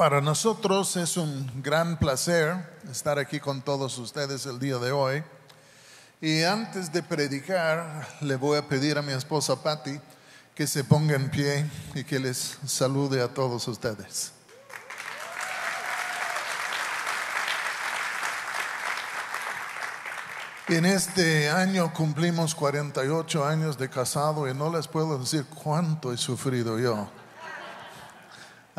Para nosotros es un gran placer estar aquí con todos ustedes el día de hoy. Y antes de predicar, le voy a pedir a mi esposa Patty que se ponga en pie y que les salude a todos ustedes. En este año cumplimos 48 años de casado y no les puedo decir cuánto he sufrido yo.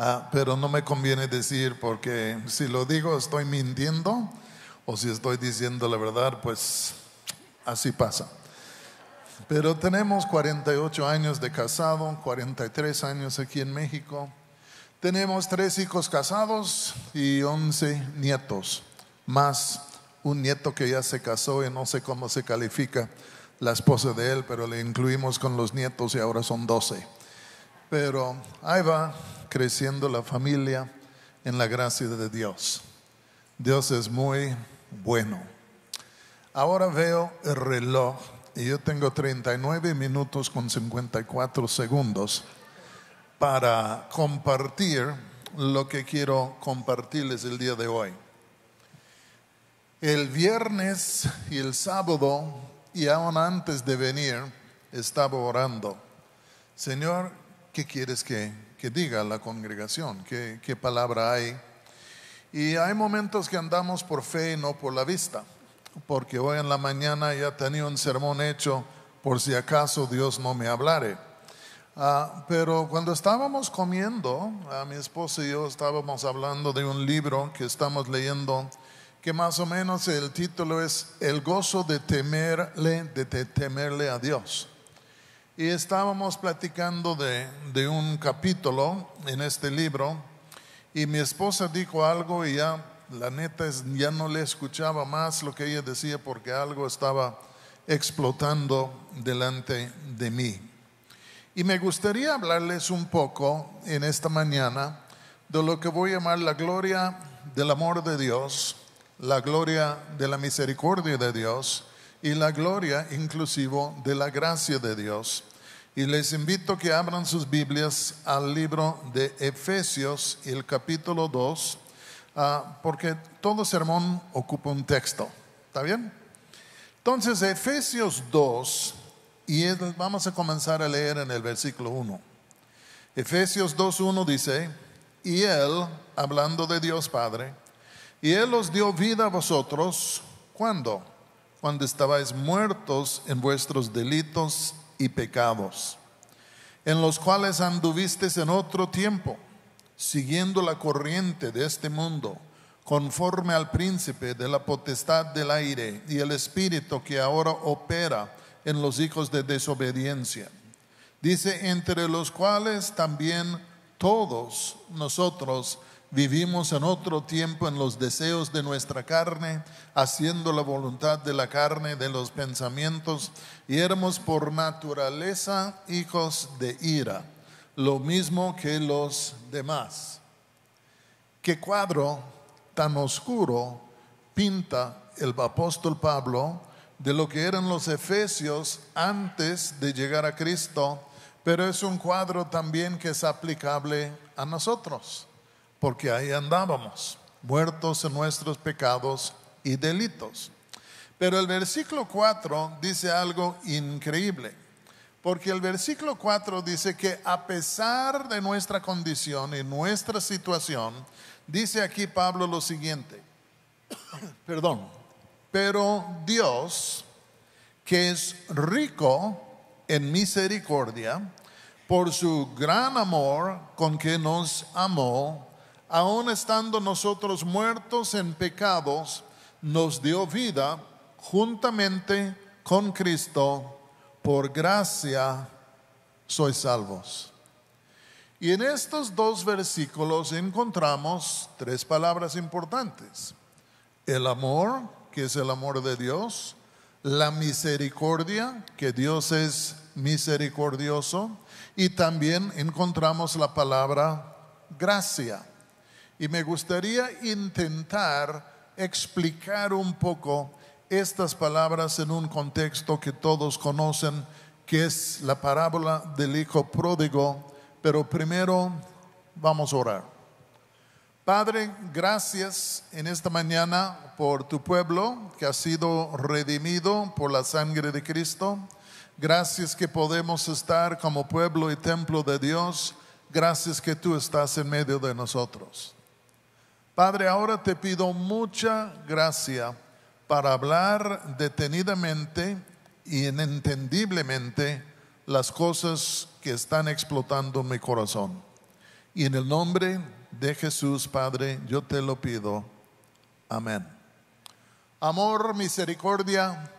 Ah, pero no me conviene decir porque si lo digo estoy mintiendo o si estoy diciendo la verdad, pues así pasa. Pero tenemos 48 años de casado, 43 años aquí en México. Tenemos tres hijos casados y 11 nietos, más un nieto que ya se casó y no sé cómo se califica la esposa de él, pero le incluimos con los nietos y ahora son 12. Pero ahí va creciendo la familia en la gracia de Dios. Dios es muy bueno. Ahora veo el reloj y yo tengo 39 minutos con 54 segundos para compartir lo que quiero compartirles el día de hoy. El viernes y el sábado, y aún antes de venir, estaba orando. Señor, ¿qué quieres que, que diga la congregación? ¿Qué, palabra hay? Y hay momentos que andamos por fe y no por la vista, porque hoy en la mañana ya tenía un sermón hecho por si acaso Dios no me hablare. Ah, pero cuando estábamos comiendo, A ah, mi esposa y yo estábamos hablando de un libro que estamos leyendo, que más o menos el título es El gozo de temerle, de temerle a Dios y estábamos platicando de, un capítulo en este libro y mi esposa dijo algo y ya la neta ya no le escuchaba más lo que ella decía porque algo estaba explotando delante de mí. Y me gustaría hablarles un poco en esta mañana de lo que voy a llamar la gloria del amor de Dios, la gloria de la misericordia de Dios y la gloria inclusivo de la gracia de Dios. Y les invito que abran sus Biblias al libro de Efesios, el capítulo 2, ah, porque todo sermón ocupa un texto. ¿Está bien? Entonces, Efesios 2, y vamos a comenzar a leer en el versículo 1. Efesios 2.1 dice, y Él, hablando de Dios Padre, y Él os dio vida a vosotros, ¿cuándo? Cuando estabais muertos en vuestros delitos y pecados, en los cuales anduviste en otro tiempo, siguiendo la corriente de este mundo, conforme al príncipe de la potestad del aire y el espíritu que ahora opera en los hijos de desobediencia. Dice, entre los cuales también todos nosotros Vivimos en otro tiempo en los deseos de nuestra carne, haciendo la voluntad de la carne, de los pensamientos, y éramos por naturaleza hijos de ira, lo mismo que los demás. ¿Qué cuadro tan oscuro pinta el apóstol Pablo de lo que eran los efesios antes de llegar a Cristo? Pero es un cuadro también que es aplicable a nosotros porque ahí andábamos, muertos en nuestros pecados y delitos. Pero el versículo 4 dice algo increíble, porque el versículo 4 dice que a pesar de nuestra condición y nuestra situación, dice aquí Pablo lo siguiente, perdón, pero Dios, que es rico en misericordia, por su gran amor con que nos amó, Aún estando nosotros muertos en pecados, nos dio vida juntamente con Cristo, por gracia sois salvos. Y en estos dos versículos encontramos tres palabras importantes. El amor, que es el amor de Dios, la misericordia, que Dios es misericordioso, y también encontramos la palabra gracia. Y me gustaría intentar explicar un poco estas palabras en un contexto que todos conocen, que es la parábola del Hijo Pródigo, pero primero vamos a orar. Padre, gracias en esta mañana por tu pueblo que ha sido redimido por la sangre de Cristo. Gracias que podemos estar como pueblo y templo de Dios. Gracias que tú estás en medio de nosotros. Padre, ahora te pido mucha gracia para hablar detenidamente y entendiblemente las cosas que están explotando mi corazón. Y en el nombre de Jesús, Padre, yo te lo pido. Amén. Amor, misericordia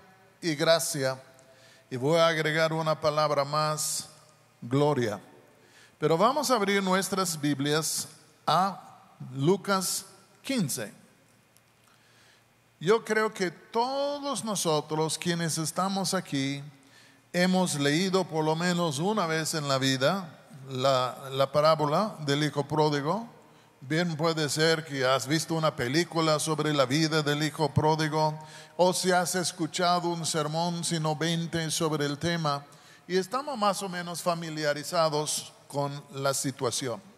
y gracia. Y voy a agregar una palabra más, gloria. Pero vamos a abrir nuestras Biblias a Lucas 15. Yo creo que todos nosotros quienes estamos aquí hemos leído por lo menos una vez en la vida la, parábola del hijo pródigo. Bien puede ser que has visto una película sobre la vida del hijo pródigo o si has escuchado un sermón sino 20 sobre el tema y estamos más o menos familiarizados con la situación.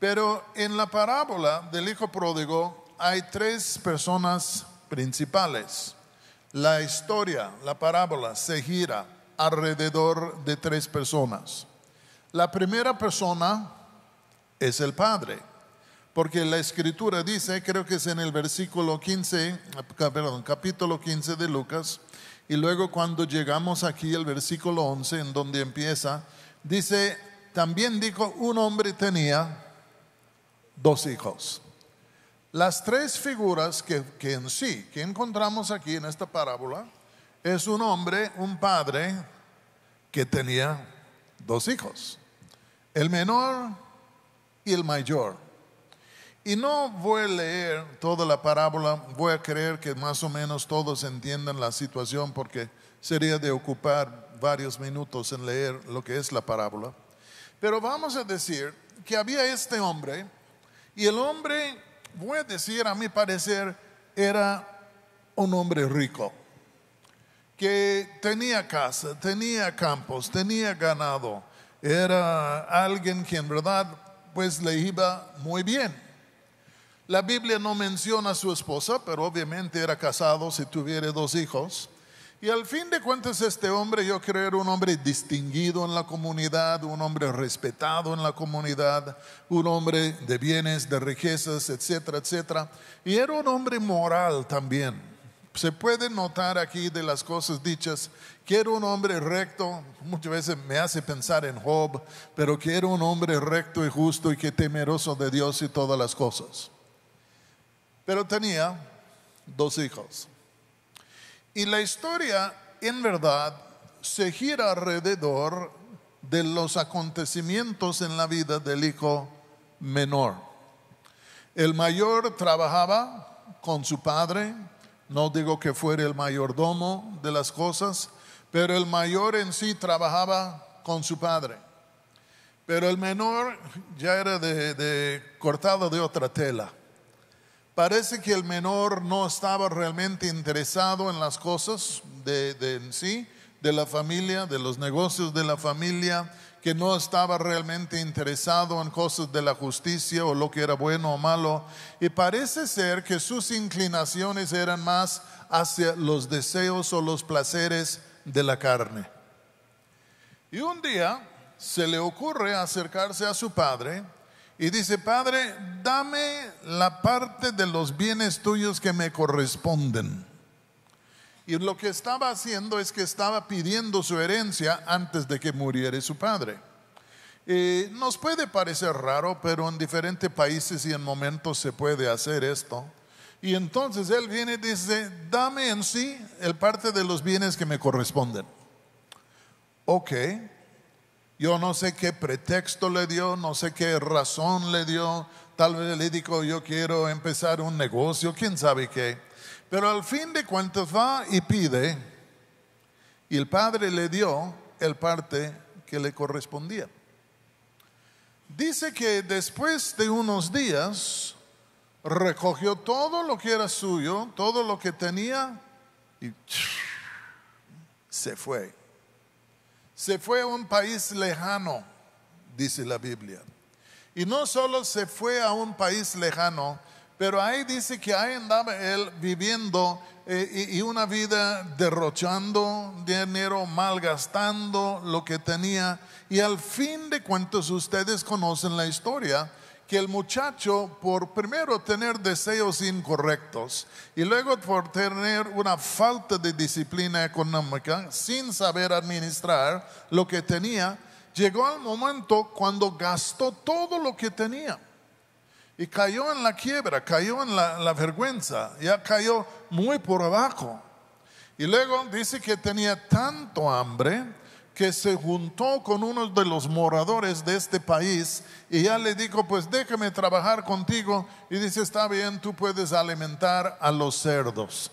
Pero en la parábola del hijo pródigo hay tres personas principales. La historia, la parábola, se gira alrededor de tres personas. La primera persona es el padre, porque la escritura dice, creo que es en el versículo 15, perdón, capítulo 15 de Lucas, y luego cuando llegamos aquí al versículo 11, en donde empieza, dice, también dijo, un hombre tenía dos hijos. Las tres figuras que, en sí, que encontramos aquí en esta parábola, es un hombre, un padre, que tenía dos hijos, el menor y el mayor. Y no voy a leer toda la parábola, voy a creer que más o menos todos entiendan la situación porque sería de ocupar varios minutos en leer lo que es la parábola. Pero vamos a decir que había este hombre, y el hombre, voy a decir, a mi parecer, era un hombre rico, que tenía casa, tenía campos, tenía ganado, era alguien que en verdad pues le iba muy bien. La Biblia no menciona a su esposa, pero obviamente era casado si tuviera dos hijos. Y al fin de cuentas este hombre, yo creo, era un hombre distinguido en la comunidad, un hombre respetado en la comunidad, un hombre de bienes, de riquezas, etcétera, etcétera. Y era un hombre moral también. Se puede notar aquí de las cosas dichas que era un hombre recto, muchas veces me hace pensar en Job, pero que era un hombre recto y justo y que temeroso de Dios y todas las cosas. Pero tenía dos hijos. Y la historia, en verdad, se gira alrededor de los acontecimientos en la vida del hijo menor. El mayor trabajaba con su padre, no digo que fuera el mayordomo de las cosas, pero el mayor en sí trabajaba con su padre. Pero el menor ya era de, cortado de otra tela. Parece que el menor no estaba realmente interesado en las cosas de, sí, de la familia, de los negocios de la familia, que no estaba realmente interesado en cosas de la justicia o lo que era bueno o malo. Y parece ser que sus inclinaciones eran más hacia los deseos o los placeres de la carne. Y un día se le ocurre acercarse a su padre y dice, Padre, dame la parte de los bienes tuyos que me corresponden. Y lo que estaba haciendo es que estaba pidiendo su herencia antes de que muriera su padre. Eh, nos puede parecer raro, pero en diferentes países y en momentos se puede hacer esto. Y entonces él viene y dice, dame en sí el parte de los bienes que me corresponden. Ok, yo no sé qué pretexto le dio, no sé qué razón le dio. Tal vez le dijo, yo quiero empezar un negocio, quién sabe qué. Pero al fin de cuentas va y pide, y el padre le dio el parte que le correspondía. Dice que después de unos días recogió todo lo que era suyo, todo lo que tenía, y se fue se fue a un país lejano, dice la Biblia. Y no solo se fue a un país lejano, pero ahí dice que ahí andaba él viviendo eh, y, y una vida derrochando dinero, malgastando lo que tenía. Y al fin de cuentas ustedes conocen la historia que el muchacho, por primero tener deseos incorrectos y luego por tener una falta de disciplina económica, sin saber administrar lo que tenía, llegó al momento cuando gastó todo lo que tenía. Y cayó en la quiebra, cayó en la, la vergüenza, ya cayó muy por abajo. Y luego dice que tenía tanto hambre que se juntó con uno de los moradores de este país y ya le dijo, pues déjame trabajar contigo. Y dice, está bien, tú puedes alimentar a los cerdos.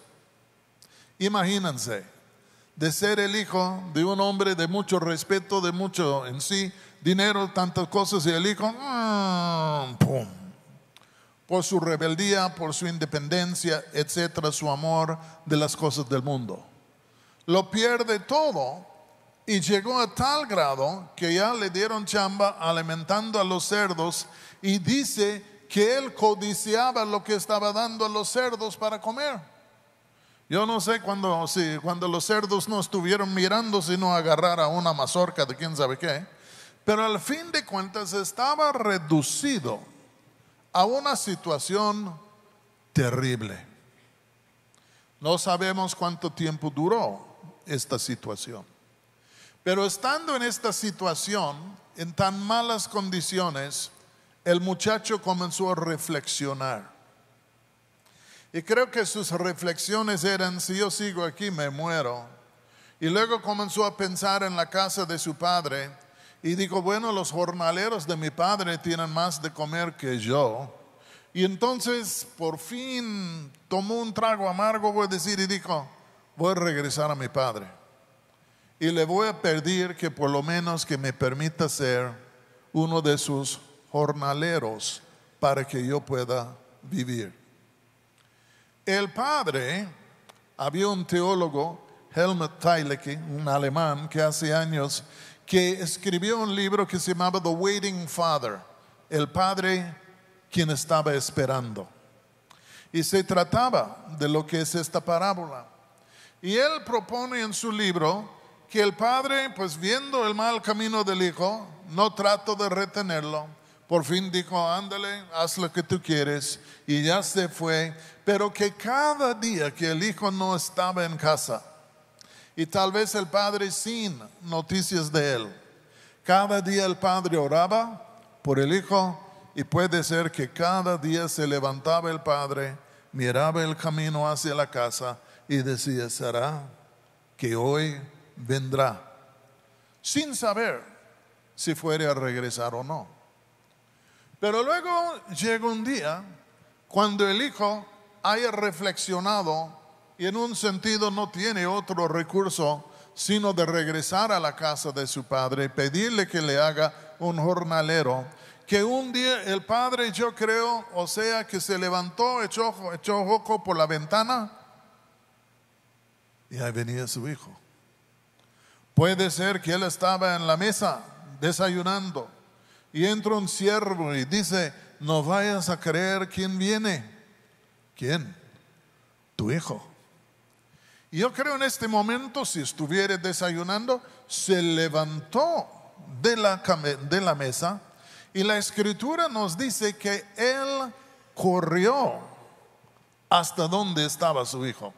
Imagínense, de ser el hijo de un hombre de mucho respeto, de mucho en sí, dinero, tantas cosas, y el hijo, mm, pum, por su rebeldía, por su independencia, etcétera, su amor de las cosas del mundo. Lo pierde todo y llegó a tal grado que ya le dieron chamba alimentando a los cerdos y dice que él codiciaba lo que estaba dando a los cerdos para comer. Yo no sé cuando, cuando los cerdos no estuvieron mirando sino agarrar a una mazorca de quién sabe qué, pero al fin de cuentas estaba reducido a una situación terrible. No sabemos cuánto tiempo duró esta situación. Pero estando en esta situación, en tan malas condiciones, el muchacho comenzó a reflexionar. Y creo que sus reflexiones eran, si yo sigo aquí me muero. Y luego comenzó a pensar en la casa de su padre y dijo, bueno, los jornaleros de mi padre tienen más de comer que yo. Y entonces por fin tomó un trago amargo, voy a decir, y dijo, voy a regresar a mi padre. Y le voy a pedir que por lo menos que me permita ser uno de sus jornaleros para que yo pueda vivir. El padre, había un teólogo, Helmut Teileke, un alemán que hace años, que escribió un libro que se llamaba The Waiting Father, el padre quien estaba esperando. Y se trataba de lo que es esta parábola. Y él propone en su libro que el padre, pues viendo el mal camino del hijo, no trato de retenerlo. Por fin dijo, ándale, haz lo que tú quieres. Y ya se fue. Pero que cada día que el hijo no estaba en casa, y tal vez el padre sin noticias de él, cada día el padre oraba por el hijo y puede ser que cada día se levantaba el padre, miraba el camino hacia la casa y decía, ¿será que hoy vendrá, sin saber si fuere a regresar o no. Pero luego llega un día cuando el hijo haya reflexionado y en un sentido no tiene otro recurso sino de regresar a la casa de su padre y pedirle que le haga un jornalero. Que un día el padre, yo creo, o sea, que se levantó, echó, echó ojo por la ventana y ahí venía su hijo. Puede ser que él estaba en la mesa desayunando y entra un siervo y dice, no vayas a creer quién viene. ¿Quién? Tu hijo. Y yo creo en este momento, si estuviera desayunando, se levantó de la, de la mesa y la escritura nos dice que él corrió hasta donde estaba su hijo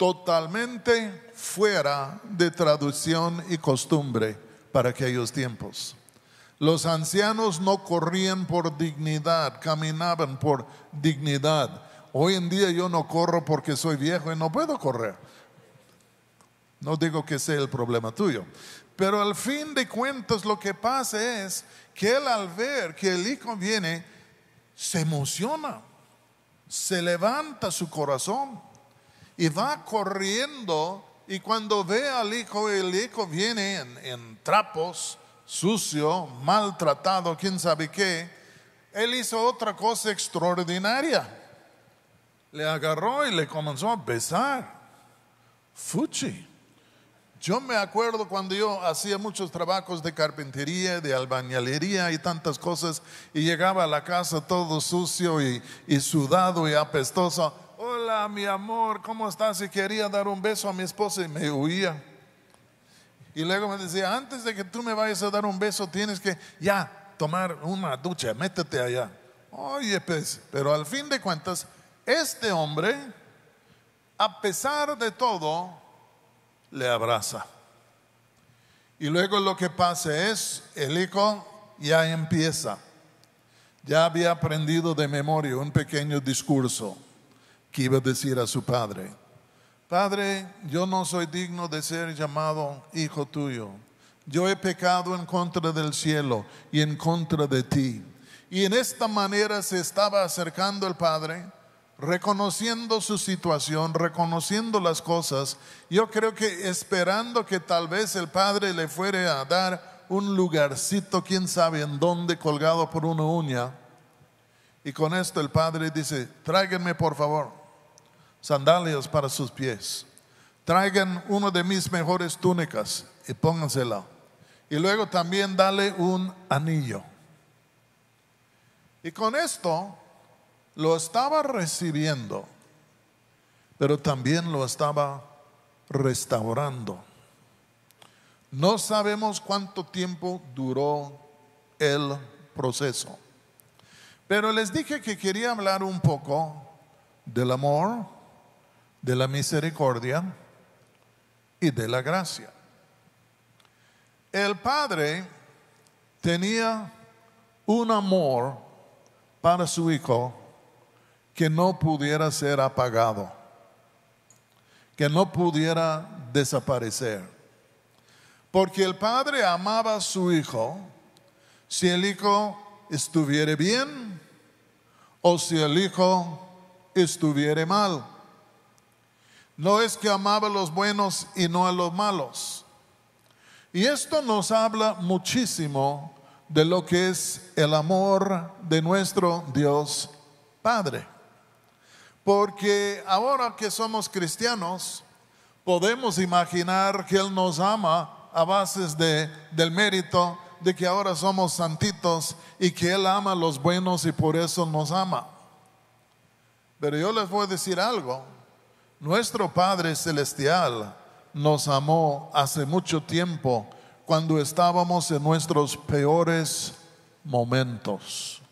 totalmente fuera de traducción y costumbre para aquellos tiempos. Los ancianos no corrían por dignidad, caminaban por dignidad. Hoy en día yo no corro porque soy viejo y no puedo correr. No digo que sea el problema tuyo. Pero al fin de cuentas lo que pasa es que él al ver que el hijo viene, se emociona, se levanta su corazón y va corriendo y cuando ve al hijo, el hijo viene en, trapos, sucio, maltratado, quién sabe qué, él hizo otra cosa extraordinaria. Le agarró y le comenzó a besar. Fuchi. Yo me acuerdo cuando yo hacía muchos trabajos de carpintería, de albañilería y tantas cosas, y llegaba a la casa todo sucio y sudado y apestoso hola mi amor, ¿cómo estás? Y quería dar un beso a mi esposa y me huía. Y luego me decía, antes de que tú me vayas a dar un beso, tienes que ya tomar una ducha, métete allá. Oye, pues, pero al fin de cuentas, este hombre, a pesar de todo, le abraza. Y luego lo que pasa es, el hijo ya empieza. Ya había aprendido de memoria un pequeño discurso que iba a decir a su padre, Padre, yo no soy digno de ser llamado hijo tuyo. Yo he pecado en contra del cielo y en contra de ti. Y en esta manera se estaba acercando el Padre, reconociendo su situación, reconociendo las cosas. Yo creo que esperando que tal vez el Padre le fuere a dar un lugarcito, quién sabe en dónde, colgado por una uña. Y con esto el Padre dice, tráiganme por favor sandalias para sus pies. Traigan una de mis mejores túnicas y póngansela. Y luego también dale un anillo. Y con esto lo estaba recibiendo, pero también lo estaba restaurando. No sabemos cuánto tiempo duró el proceso. Pero les dije que quería hablar un poco del amor, de la misericordia y de la gracia. El padre tenía un amor para su hijo que no pudiera ser apagado, que no pudiera desaparecer. Porque el padre amaba a su hijo si el hijo estuviera bien o si el hijo estuviera mal. No es que amaba a los buenos y no a los malos. Y esto nos habla muchísimo de lo que es el amor de nuestro Dios Padre. Porque ahora que somos cristianos, podemos imaginar que Él nos ama a bases de, del mérito de que ahora somos santitos y que Él ama a los buenos y por eso nos ama. Pero yo les voy a decir algo. Nuestro Padre Celestial nos amó hace mucho tiempo cuando estábamos en nuestros peores momentos.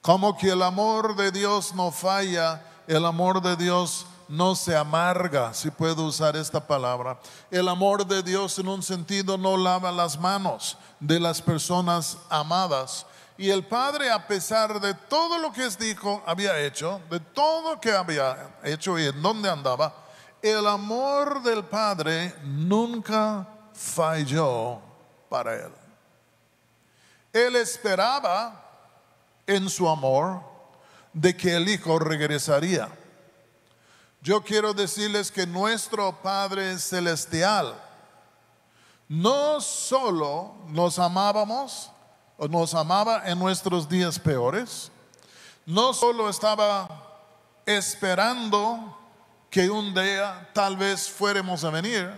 Como que el amor de Dios no falla, el amor de Dios no se amarga, si puedo usar esta palabra. El amor de Dios en un sentido no lava las manos de las personas amadas, y el padre, a pesar de todo lo que es dijo, había hecho, de todo que había hecho y en dónde andaba, el amor del padre nunca falló para él. Él esperaba en su amor de que el hijo regresaría. Yo quiero decirles que nuestro Padre Celestial no solo nos amábamos, nos amaba en nuestros días peores, no solo estaba esperando que un día tal vez fuéramos a venir,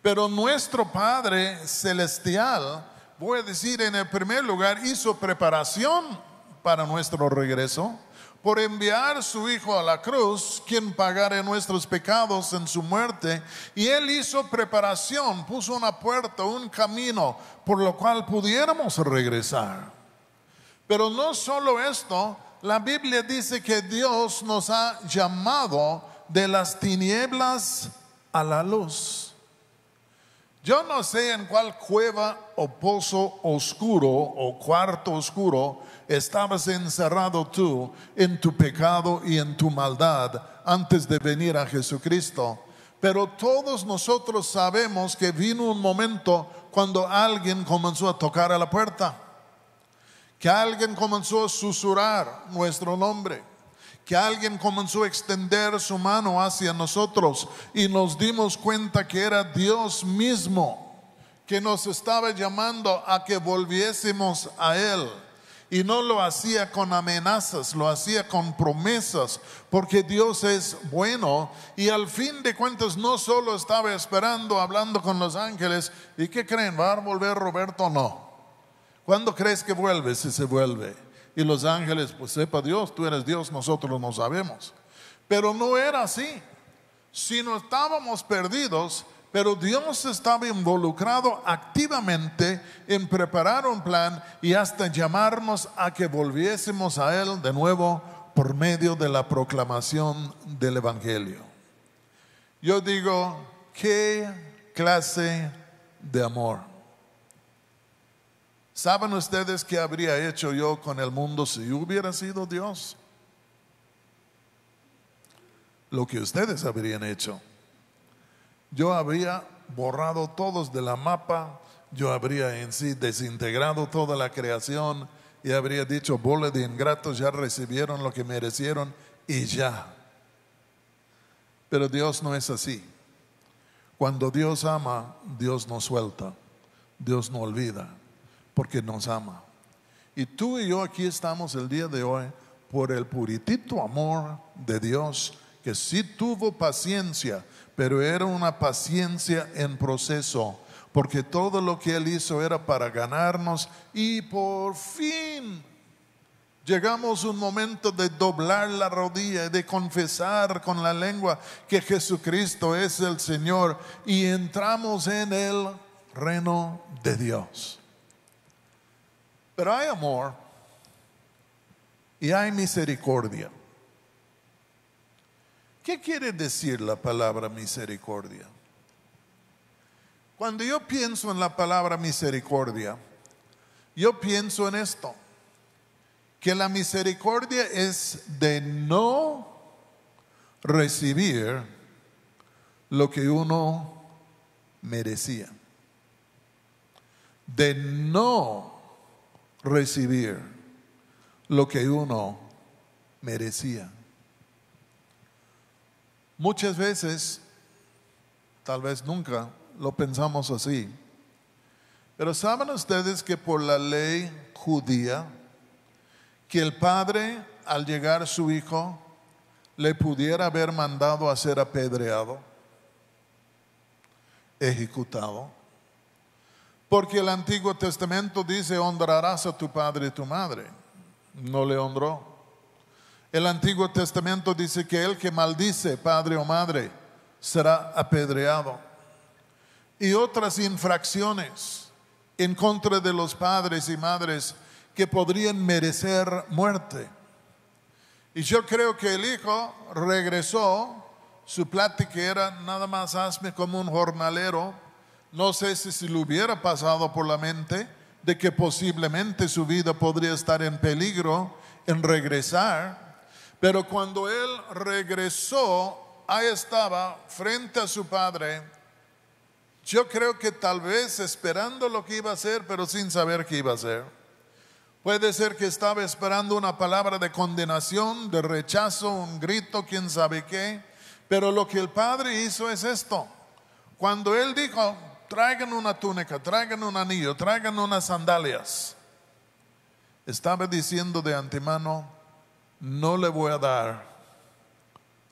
pero nuestro Padre Celestial, voy a decir en el primer lugar, hizo preparación para nuestro regreso por enviar su Hijo a la cruz, quien pagare nuestros pecados en su muerte. Y Él hizo preparación, puso una puerta, un camino por lo cual pudiéramos regresar. Pero no solo esto, la Biblia dice que Dios nos ha llamado de las tinieblas a la luz. Yo no sé en cuál cueva o pozo oscuro o cuarto oscuro estabas encerrado tú en tu pecado y en tu maldad antes de venir a Jesucristo. Pero todos nosotros sabemos que vino un momento cuando alguien comenzó a tocar a la puerta, que alguien comenzó a susurrar nuestro nombre que alguien comenzó a extender su mano hacia nosotros y nos dimos cuenta que era Dios mismo que nos estaba llamando a que volviésemos a Él. Y no lo hacía con amenazas, lo hacía con promesas, porque Dios es bueno. Y al fin de cuentas no solo estaba esperando, hablando con los ángeles, ¿y qué creen? ¿Va a volver Roberto o no? ¿Cuándo crees que vuelve si se vuelve? Y los ángeles, pues sepa Dios, tú eres Dios, nosotros no sabemos. Pero no era así. Si no estábamos perdidos, pero Dios estaba involucrado activamente en preparar un plan y hasta llamarnos a que volviésemos a Él de nuevo por medio de la proclamación del Evangelio. Yo digo, ¿qué clase de amor? ¿Saben ustedes qué habría hecho yo con el mundo si hubiera sido Dios? Lo que ustedes habrían hecho yo habría borrado todos de la mapa, yo habría en sí desintegrado toda la creación y habría dicho, bola de ingratos, ya recibieron lo que merecieron y ya. Pero Dios no es así. Cuando Dios ama, Dios no suelta, Dios no olvida, porque nos ama. Y tú y yo aquí estamos el día de hoy por el puritito amor de Dios que sí tuvo paciencia, pero era una paciencia en proceso, porque todo lo que Él hizo era para ganarnos y por fin llegamos un momento de doblar la rodilla y de confesar con la lengua que Jesucristo es el Señor y entramos en el reino de Dios. Pero hay amor y hay misericordia. ¿Qué quiere decir la palabra misericordia? Cuando yo pienso en la palabra misericordia, yo pienso en esto, que la misericordia es de no recibir lo que uno merecía, de no recibir lo que uno merecía. Muchas veces, tal vez nunca, lo pensamos así. Pero saben ustedes que por la ley judía, que el padre al llegar su hijo le pudiera haber mandado a ser apedreado, ejecutado. Porque el Antiguo Testamento dice, honrarás a tu padre y tu madre. No le honró. El Antiguo Testamento dice que el que maldice padre o madre será apedreado. Y otras infracciones en contra de los padres y madres que podrían merecer muerte. Y yo creo que el hijo regresó, su plática era nada más hazme como un jornalero. No sé si se le hubiera pasado por la mente de que posiblemente su vida podría estar en peligro en regresar pero cuando él regresó, ahí estaba frente a su padre. Yo creo que tal vez esperando lo que iba a hacer, pero sin saber qué iba a hacer. Puede ser que estaba esperando una palabra de condenación, de rechazo, un grito, quién sabe qué. Pero lo que el padre hizo es esto. Cuando él dijo, traigan una túnica, traigan un anillo, traigan unas sandalias, estaba diciendo de antemano, no le voy a dar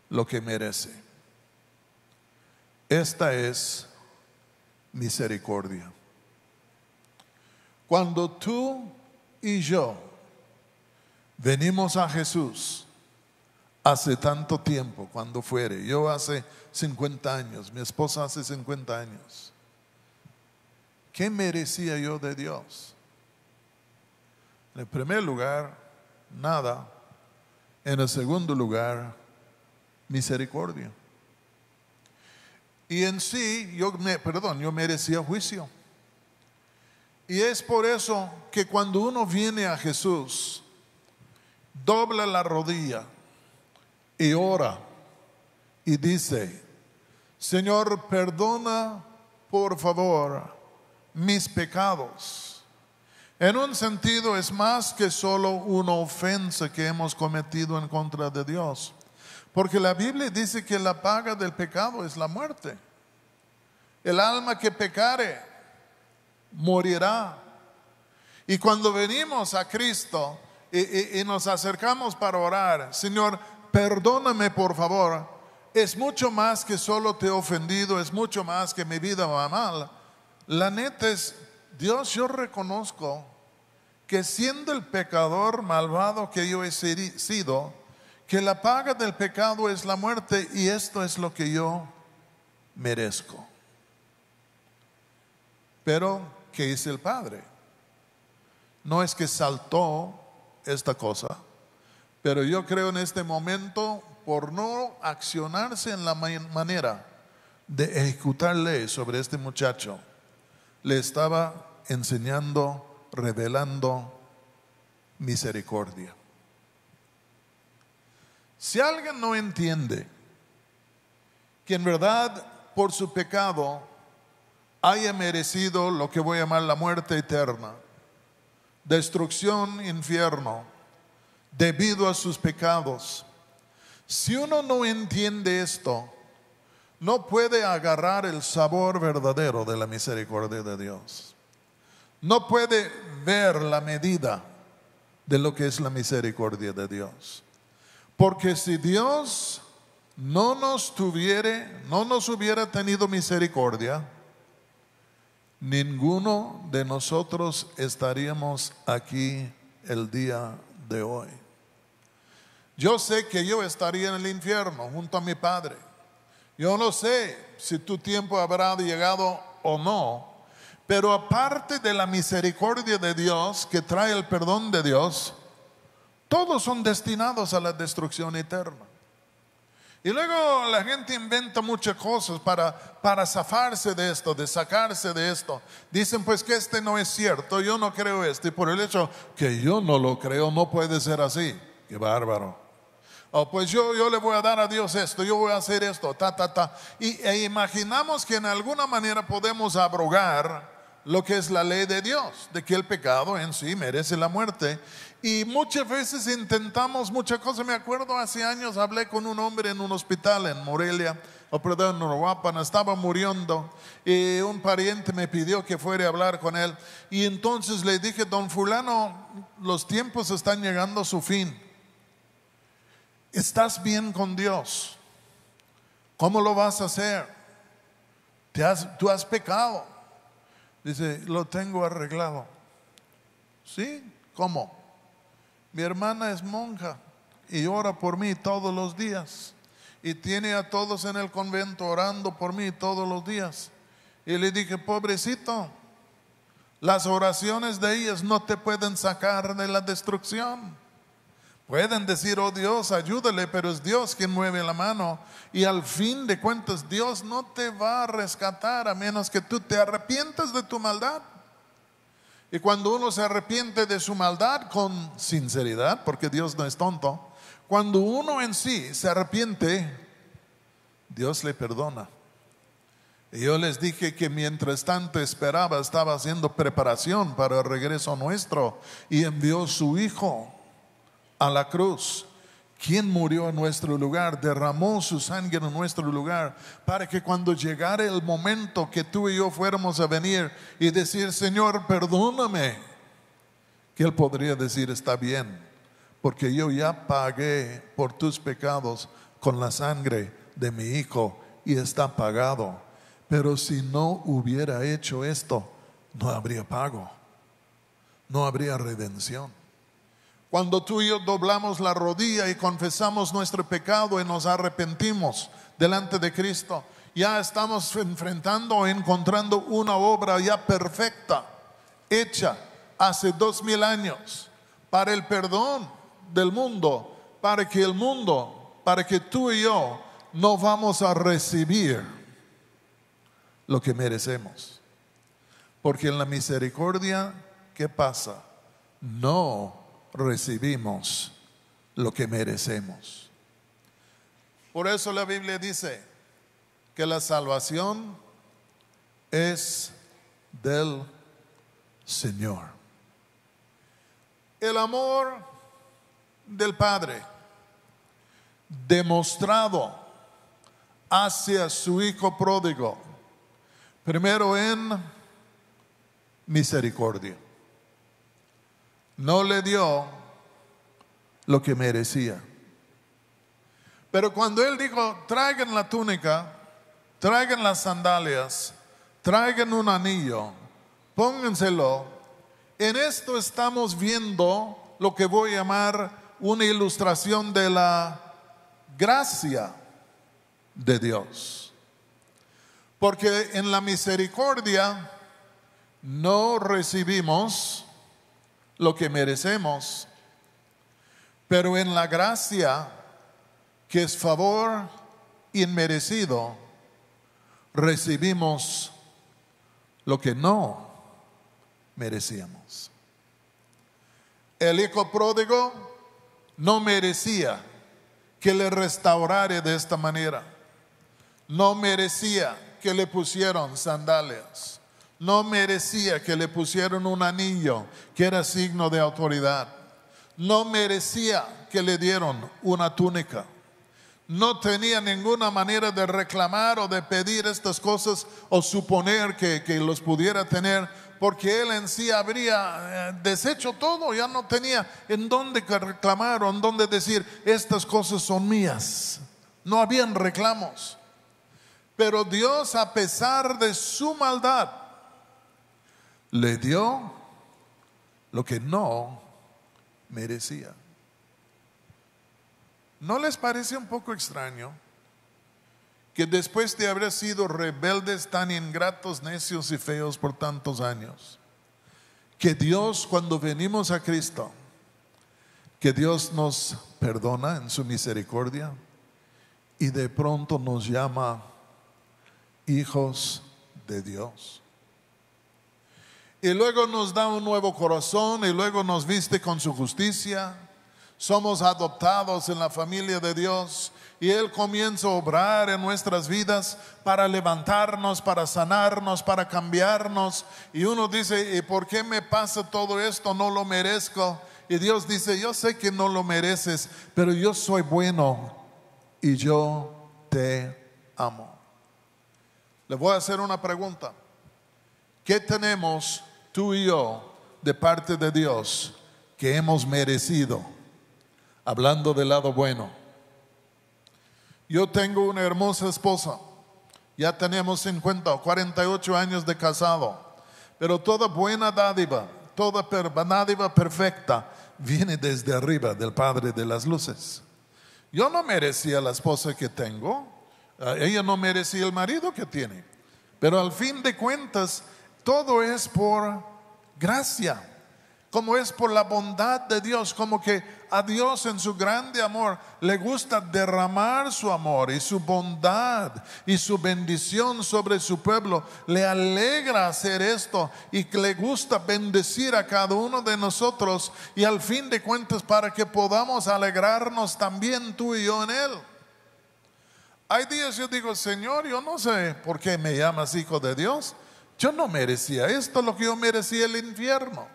lo que merece. Esta es misericordia. Cuando tú y yo venimos a Jesús hace tanto tiempo, cuando fuere, yo hace 50 años, mi esposa hace 50 años, ¿qué merecía yo de Dios? En primer lugar, nada en el segundo lugar, misericordia. Y en sí, yo me, perdón, yo merecía juicio. Y es por eso que cuando uno viene a Jesús, dobla la rodilla y ora y dice, Señor, perdona por favor mis pecados en un sentido es más que solo una ofensa que hemos cometido en contra de Dios. Porque la Biblia dice que la paga del pecado es la muerte. El alma que pecare morirá. Y cuando venimos a Cristo y, nos acercamos para orar, Señor, perdóname por favor, es mucho más que solo te he ofendido, es mucho más que mi vida va mal. La neta es, Dios, yo reconozco que siendo el pecador malvado que yo he sido, que la paga del pecado es la muerte y esto es lo que yo merezco. Pero, ¿qué dice el Padre? No es que saltó esta cosa, pero yo creo en este momento, por no accionarse en la manera de ejecutar ley sobre este muchacho, le estaba enseñando, revelando misericordia. Si alguien no entiende que en verdad por su pecado haya merecido lo que voy a llamar la muerte eterna, destrucción, infierno, debido a sus pecados, si uno no entiende esto, no puede agarrar el sabor verdadero de la misericordia de Dios no puede ver la medida de lo que es la misericordia de Dios. Porque si Dios no nos tuviera, no nos hubiera tenido misericordia, ninguno de nosotros estaríamos aquí el día de hoy. Yo sé que yo estaría en el infierno junto a mi Padre. Yo no sé si tu tiempo habrá llegado o no, pero aparte de la misericordia de Dios que trae el perdón de Dios, todos son destinados a la destrucción eterna. Y luego la gente inventa muchas cosas para, para zafarse de esto, de sacarse de esto. Dicen pues que este no es cierto, yo no creo esto. Y por el hecho que yo no lo creo, no puede ser así. Qué bárbaro. Oh, pues yo, yo le voy a dar a Dios esto, yo voy a hacer esto, ta, ta, ta. Y e imaginamos que en alguna manera podemos abrogar lo que es la ley de Dios, de que el pecado en sí merece la muerte. Y muchas veces intentamos muchas cosas. Me acuerdo hace años hablé con un hombre en un hospital en Morelia, o perdón, en Uruguapana, estaba muriendo y un pariente me pidió que fuera a hablar con él. Y entonces le dije, don fulano, los tiempos están llegando a su fin. ¿Estás bien con Dios? ¿Cómo lo vas a hacer? ¿Te tú has pecado Dice, lo tengo arreglado. ¿Sí? ¿Cómo? Mi hermana es monja y ora por mí todos los días. Y tiene a todos en el convento orando por mí todos los días. Y le dije, pobrecito, las oraciones de ellas no te pueden sacar de la destrucción. Pueden decir, oh Dios, ayúdale, pero es Dios quien mueve la mano. Y al fin de cuentas, Dios no te va a rescatar a menos que tú te arrepientas de tu maldad. Y cuando uno se arrepiente de su maldad con sinceridad, porque Dios no es tonto, cuando uno en sí se arrepiente, Dios le perdona. Y yo les dije que mientras tanto esperaba, estaba haciendo preparación para el regreso nuestro y envió su hijo a la cruz. quien murió en nuestro lugar? Derramó su sangre en nuestro lugar para que cuando llegara el momento que tú y yo fuéramos a venir y decir, Señor, perdóname, que Él podría decir, está bien, porque yo ya pagué por tus pecados con la sangre de mi Hijo y está pagado. Pero si no hubiera hecho esto, no habría pago, no habría redención. Cuando tú y yo doblamos la rodilla y confesamos nuestro pecado y nos arrepentimos delante de Cristo, ya estamos enfrentando o encontrando una obra ya perfecta, hecha hace dos mil años, para el perdón del mundo, para que el mundo, para que tú y yo no vamos a recibir lo que merecemos. Porque en la misericordia, ¿qué pasa? No recibimos lo que merecemos. Por eso la Biblia dice que la salvación es del Señor. El amor del Padre demostrado hacia su Hijo pródigo, primero en misericordia no le dio lo que merecía. Pero cuando él dijo, traigan la túnica, traigan las sandalias, traigan un anillo, pónganselo, en esto estamos viendo lo que voy a llamar una ilustración de la gracia de Dios. Porque en la misericordia no recibimos lo que merecemos, pero en la gracia, que es favor inmerecido, recibimos lo que no merecíamos. El hijo pródigo no merecía que le restaurara de esta manera. No merecía que le pusieran sandalias no merecía que le pusieran un anillo que era signo de autoridad. No merecía que le dieron una túnica. No tenía ninguna manera de reclamar o de pedir estas cosas o suponer que, que los pudiera tener porque él en sí habría eh, deshecho todo, ya no tenía en dónde reclamar o en dónde decir, estas cosas son mías. No habían reclamos. Pero Dios, a pesar de su maldad, le dio lo que no merecía. ¿No les parece un poco extraño que después de haber sido rebeldes tan ingratos, necios y feos por tantos años, que Dios cuando venimos a Cristo, que Dios nos perdona en su misericordia y de pronto nos llama hijos de Dios. Y luego nos da un nuevo corazón y luego nos viste con su justicia. Somos adoptados en la familia de Dios y Él comienza a obrar en nuestras vidas para levantarnos, para sanarnos, para cambiarnos. Y uno dice, ¿y por qué me pasa todo esto? No lo merezco. Y Dios dice, yo sé que no lo mereces, pero yo soy bueno y yo te amo. Le voy a hacer una pregunta. ¿Qué tenemos tú y yo, de parte de Dios, que hemos merecido, hablando del lado bueno. Yo tengo una hermosa esposa, ya tenemos 50 o 48 años de casado, pero toda buena dádiva, toda dádiva perfecta, viene desde arriba del Padre de las Luces. Yo no merecía la esposa que tengo, ah, ella no merecía el marido que tiene, pero al fin de cuentas todo es por gracia, como es por la bondad de Dios, como que a Dios en su grande amor le gusta derramar su amor y su bondad y su bendición sobre su pueblo. Le alegra hacer esto y que le gusta bendecir a cada uno de nosotros y al fin de cuentas para que podamos alegrarnos también tú y yo en Él. Hay días yo digo, Señor, yo no sé por qué me llamas hijo de Dios. Yo no merecía esto, lo que yo merecía el infierno.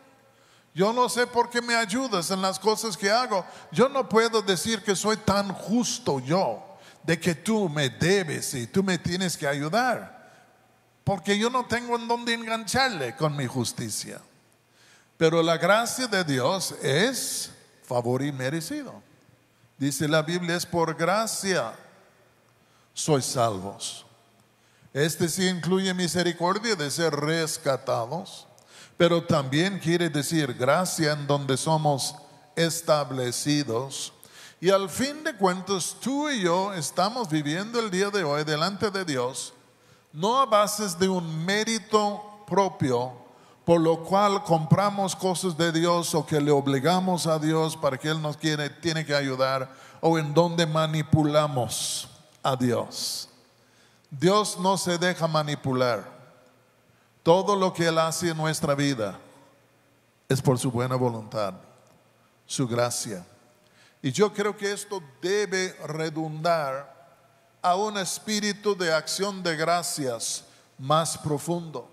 Yo no sé por qué me ayudas en las cosas que hago. Yo no puedo decir que soy tan justo yo, de que tú me debes y tú me tienes que ayudar. Porque yo no tengo en dónde engancharle con mi justicia. Pero la gracia de Dios es favor y merecido. Dice la Biblia, es por gracia sois salvos. Este sí incluye misericordia de ser rescatados, pero también quiere decir gracia en donde somos establecidos. Y al fin de cuentas, tú y yo estamos viviendo el día de hoy delante de Dios, no a bases de un mérito propio, por lo cual compramos cosas de Dios o que le obligamos a Dios para que Él nos quiere, tiene que ayudar, o en donde manipulamos a Dios. Dios no se deja manipular. Todo lo que Él hace en nuestra vida es por su buena voluntad, su gracia. Y yo creo que esto debe redundar a un espíritu de acción de gracias más profundo.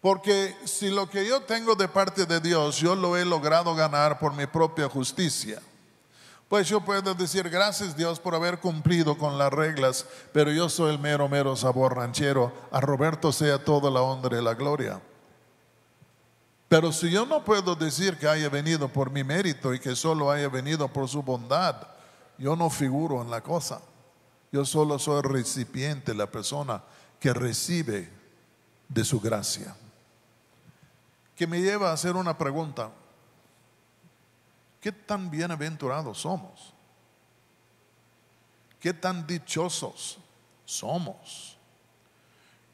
Porque si lo que yo tengo de parte de Dios, yo lo he logrado ganar por mi propia justicia pues yo puedo decir gracias Dios por haber cumplido con las reglas, pero yo soy el mero, mero sabor ranchero. A Roberto sea toda la honra y la gloria. Pero si yo no puedo decir que haya venido por mi mérito y que solo haya venido por su bondad, yo no figuro en la cosa. Yo solo soy recipiente, la persona que recibe de su gracia. Que me lleva a hacer una pregunta. ¿Qué tan bienaventurados somos? ¿Qué tan dichosos somos?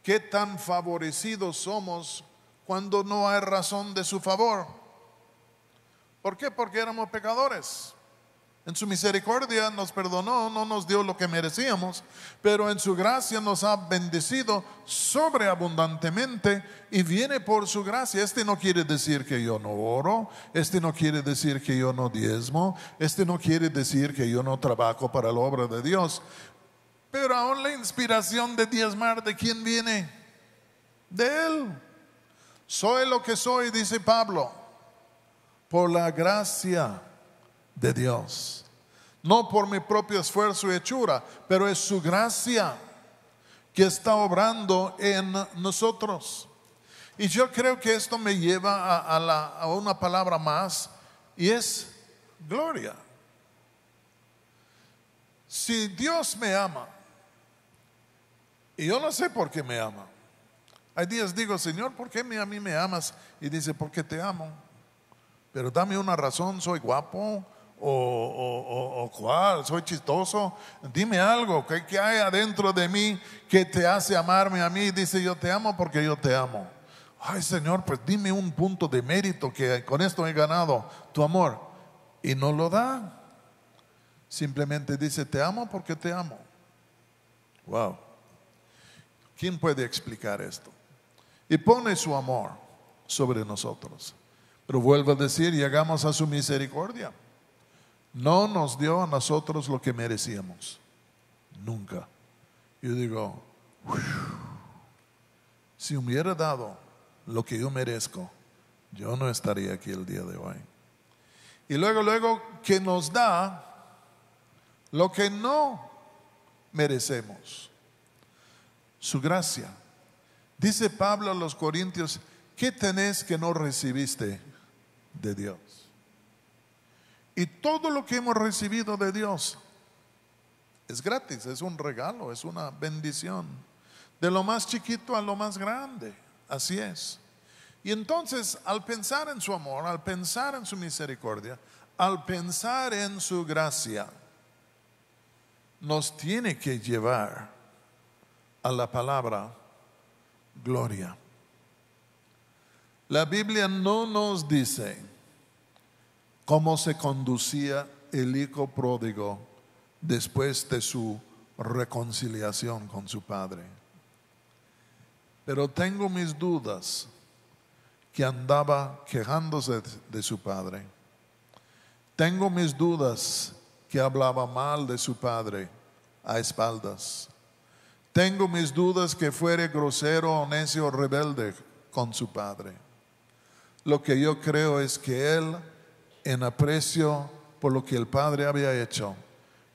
¿Qué tan favorecidos somos cuando no hay razón de su favor? ¿Por qué? Porque éramos pecadores. En su misericordia nos perdonó, no nos dio lo que merecíamos, pero en su gracia nos ha bendecido sobreabundantemente y viene por su gracia. Este no quiere decir que yo no oro, este no quiere decir que yo no diezmo, este no quiere decir que yo no trabajo para la obra de Dios. Pero aún la inspiración de diezmar, ¿de quién viene? De Él. Soy lo que soy, dice Pablo, por la gracia de Dios. No por mi propio esfuerzo y hechura, pero es su gracia que está obrando en nosotros. Y yo creo que esto me lleva a, una palabra más y es gloria. Si Dios me ama, y yo no sé por qué me ama. Hay días digo, Señor, ¿por qué a mí me amas? Y dice, porque te amo. Pero dame una razón, soy guapo, o, o, cuál, soy chistoso. Dime algo, que hay adentro de mí que te hace amarme a mí? Dice, yo te amo porque yo te amo. Ay Señor, pues dime un punto de mérito que con esto he ganado tu amor. Y no lo da. Simplemente dice, te amo porque te amo. Wow. ¿Quién puede explicar esto? Y pone su amor sobre nosotros. Pero vuelvo a decir, llegamos a su misericordia no nos dio a nosotros lo que merecíamos. Nunca. Yo digo, si hubiera dado lo que yo merezco, yo no estaría aquí el día de hoy. Y luego, luego, que nos da lo que no merecemos. Su gracia. Dice Pablo a los Corintios, ¿qué tenés que no recibiste de Dios? Y todo lo que hemos recibido de Dios es gratis, es un regalo, es una bendición. De lo más chiquito a lo más grande, así es. Y entonces, al pensar en su amor, al pensar en su misericordia, al pensar en su gracia, nos tiene que llevar a la palabra gloria. La Biblia no nos dice cómo se conducía el hijo pródigo después de su reconciliación con su padre. Pero tengo mis dudas que andaba quejándose de su padre. Tengo mis dudas que hablaba mal de su padre a espaldas. Tengo mis dudas que fuere grosero, necio, rebelde con su padre. Lo que yo creo es que él en aprecio por lo que el Padre había hecho,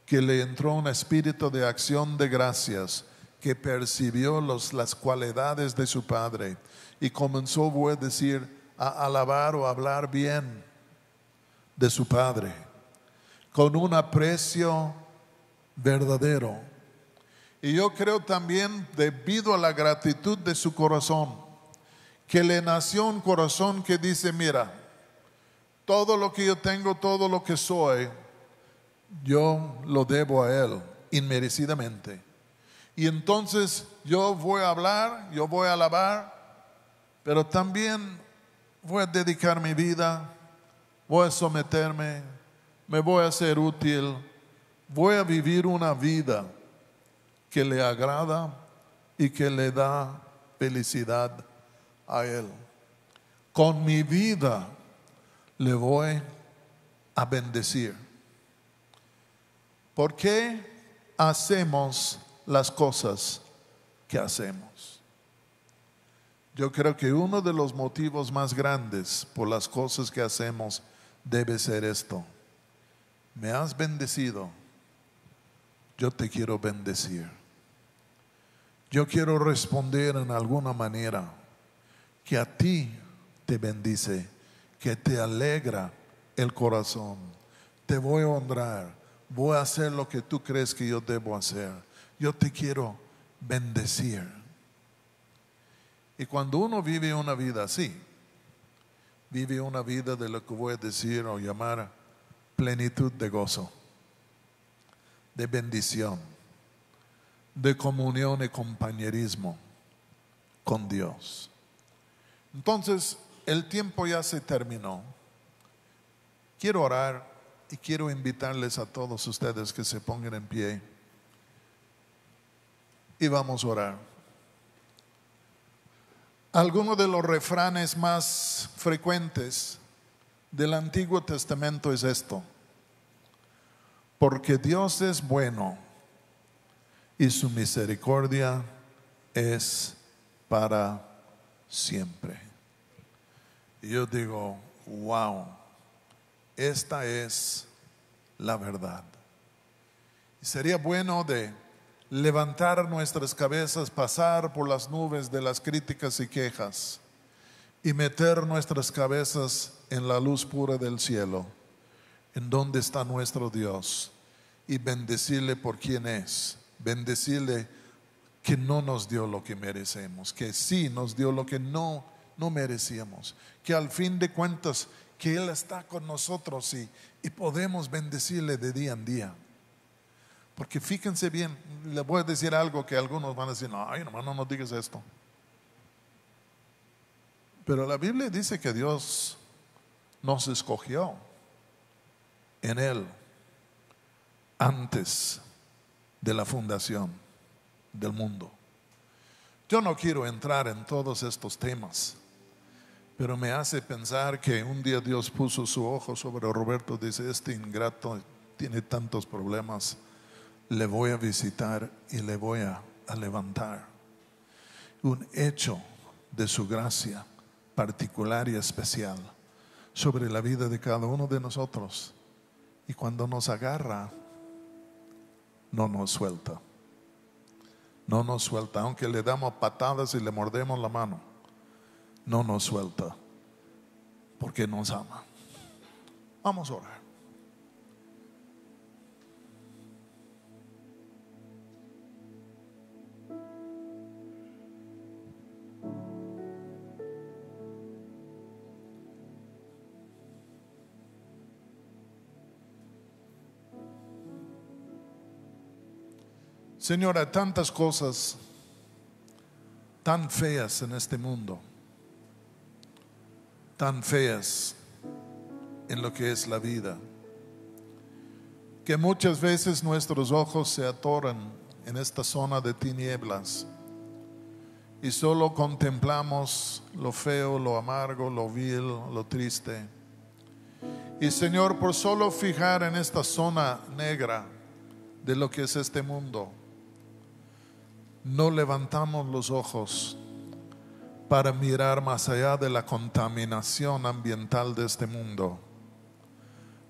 que le entró un espíritu de acción de gracias, que percibió los, las cualidades de su Padre y comenzó, voy pues, a decir, a alabar o hablar bien de su Padre, con un aprecio verdadero. Y yo creo también, debido a la gratitud de su corazón, que le nació un corazón que dice, mira, todo lo que yo tengo, todo lo que soy, yo lo debo a Él inmerecidamente. Y entonces yo voy a hablar, yo voy a alabar, pero también voy a dedicar mi vida, voy a someterme, me voy a ser útil, voy a vivir una vida que le agrada y que le da felicidad a Él. Con mi vida le voy a bendecir. ¿Por qué hacemos las cosas que hacemos? Yo creo que uno de los motivos más grandes por las cosas que hacemos debe ser esto. Me has bendecido, yo te quiero bendecir. Yo quiero responder en alguna manera que a ti te bendice que te alegra el corazón. Te voy a honrar, voy a hacer lo que tú crees que yo debo hacer. Yo te quiero bendecir. Y cuando uno vive una vida así, vive una vida de lo que voy a decir o llamar plenitud de gozo, de bendición, de comunión y compañerismo con Dios. Entonces, el tiempo ya se terminó. Quiero orar y quiero invitarles a todos ustedes que se pongan en pie y vamos a orar. Alguno de los refranes más frecuentes del Antiguo Testamento es esto, porque Dios es bueno y su misericordia es para siempre. Y yo digo, wow, esta es la verdad. Y sería bueno de levantar nuestras cabezas, pasar por las nubes de las críticas y quejas y meter nuestras cabezas en la luz pura del cielo, en donde está nuestro Dios, y bendecirle por quien es, bendecirle que no nos dio lo que merecemos, que sí nos dio lo que no no merecíamos, que al fin de cuentas que Él está con nosotros y, y podemos bendecirle de día en día. Porque fíjense bien, le voy a decir algo que algunos van a decir, no, ay, hermano, no digas esto. Pero la Biblia dice que Dios nos escogió en Él antes de la fundación del mundo. Yo no quiero entrar en todos estos temas pero me hace pensar que un día Dios puso su ojo sobre Roberto, dice, este ingrato tiene tantos problemas, le voy a visitar y le voy a, a levantar. Un hecho de su gracia particular y especial sobre la vida de cada uno de nosotros. Y cuando nos agarra, no nos suelta. No nos suelta, aunque le damos patadas y le mordemos la mano no nos suelta porque nos ama. Vamos a orar. Señora, tantas cosas tan feas en este mundo tan feas en lo que es la vida, que muchas veces nuestros ojos se atoran en esta zona de tinieblas y solo contemplamos lo feo, lo amargo, lo vil, lo triste. Y Señor, por solo fijar en esta zona negra de lo que es este mundo, no levantamos los ojos para mirar más allá de la contaminación ambiental de este mundo,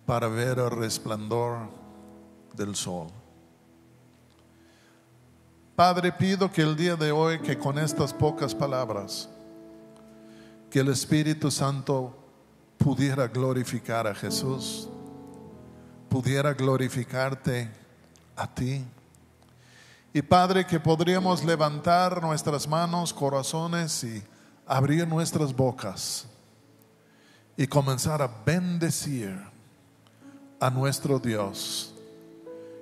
para ver el resplandor del sol. Padre, pido que el día de hoy, que con estas pocas palabras, que el Espíritu Santo pudiera glorificar a Jesús, pudiera glorificarte a ti y Padre, que podríamos levantar nuestras manos, corazones y abrir nuestras bocas y comenzar a bendecir a nuestro Dios,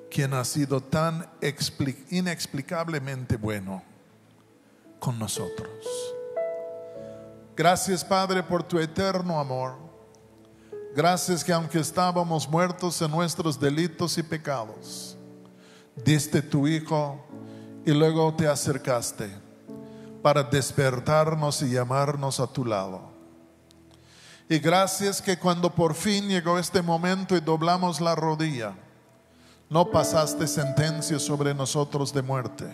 quien ha sido tan inexplicablemente bueno con nosotros. Gracias Padre por tu eterno amor. Gracias que aunque estábamos muertos en nuestros delitos y pecados, diste tu Hijo y luego te acercaste para despertarnos y llamarnos a tu lado. Y gracias que cuando por fin llegó este momento y doblamos la rodilla, no pasaste sentencia sobre nosotros de muerte,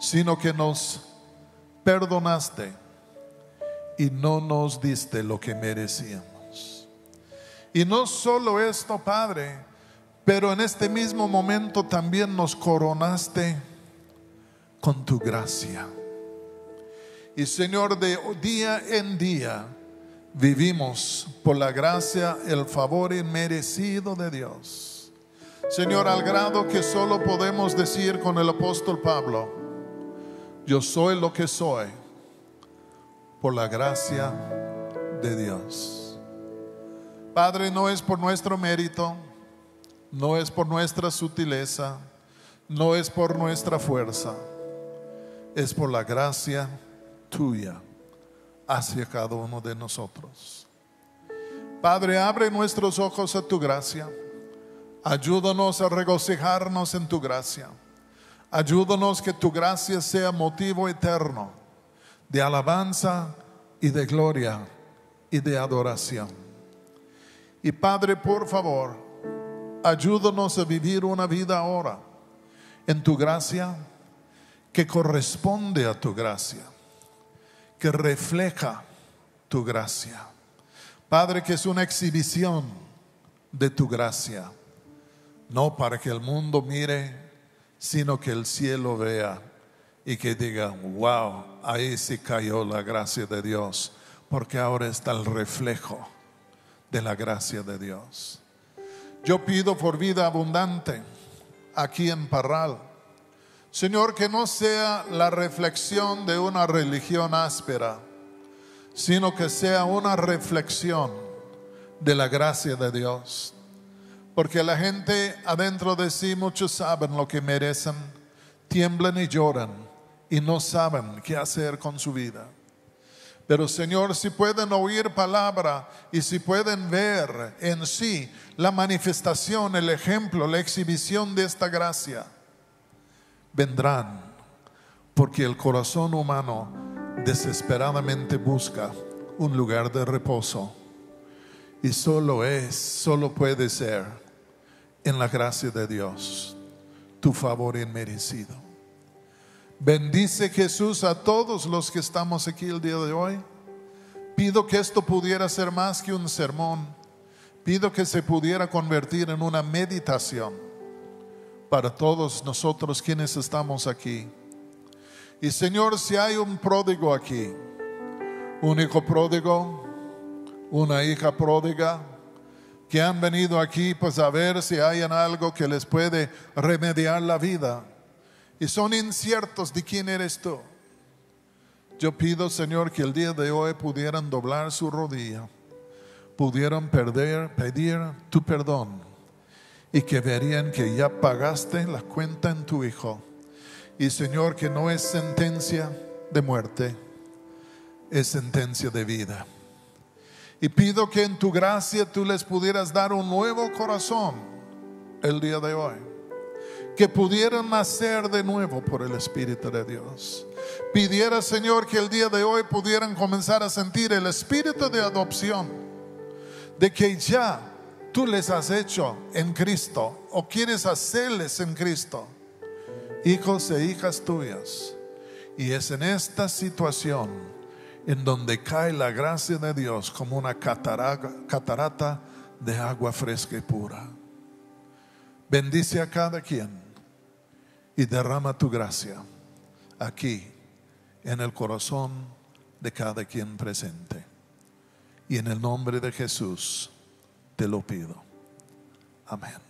sino que nos perdonaste y no nos diste lo que merecíamos. Y no solo esto, Padre, pero en este mismo momento también nos coronaste con tu gracia. Y Señor, de día en día vivimos por la gracia, el favor inmerecido de Dios. Señor, al grado que solo podemos decir con el apóstol Pablo, yo soy lo que soy por la gracia de Dios. Padre, no es por nuestro mérito, no es por nuestra sutileza, no es por nuestra fuerza, es por la gracia tuya hacia cada uno de nosotros. Padre, abre nuestros ojos a tu gracia. Ayúdanos a regocijarnos en tu gracia. Ayúdanos que tu gracia sea motivo eterno de alabanza y de gloria y de adoración. Y Padre, por favor, ayúdanos a vivir una vida ahora en tu gracia que corresponde a tu gracia, que refleja tu gracia. Padre, que es una exhibición de tu gracia, no para que el mundo mire, sino que el cielo vea y que diga, wow, ahí se cayó la gracia de Dios, porque ahora está el reflejo de la gracia de Dios. Yo pido por vida abundante aquí en Parral. Señor, que no sea la reflexión de una religión áspera, sino que sea una reflexión de la gracia de Dios. Porque la gente adentro de sí, muchos saben lo que merecen, tiemblan y lloran y no saben qué hacer con su vida. Pero Señor, si pueden oír palabra y si pueden ver en sí la manifestación, el ejemplo, la exhibición de esta gracia, vendrán, porque el corazón humano desesperadamente busca un lugar de reposo. Y solo es, solo puede ser en la gracia de Dios, tu favor inmerecido. Bendice Jesús a todos los que estamos aquí el día de hoy. Pido que esto pudiera ser más que un sermón. Pido que se pudiera convertir en una meditación para todos nosotros quienes estamos aquí. Y Señor, si hay un pródigo aquí, un hijo pródigo, una hija pródiga, que han venido aquí pues a ver si hay algo que les puede remediar la vida y son inciertos de quién eres tú. Yo pido, Señor, que el día de hoy pudieran doblar su rodilla, pudieran perder, pedir tu perdón y que verían que ya pagaste la cuenta en tu Hijo. Y Señor, que no es sentencia de muerte, es sentencia de vida. Y pido que en tu gracia tú les pudieras dar un nuevo corazón el día de hoy que pudieran nacer de nuevo por el Espíritu de Dios. Pidiera, Señor, que el día de hoy pudieran comenzar a sentir el Espíritu de adopción, de que ya tú les has hecho en Cristo o quieres hacerles en Cristo, hijos e hijas tuyas. Y es en esta situación en donde cae la gracia de Dios como una catarata de agua fresca y pura. Bendice a cada quien y derrama tu gracia aquí, en el corazón de cada quien presente. Y en el nombre de Jesús te lo pido. Amén.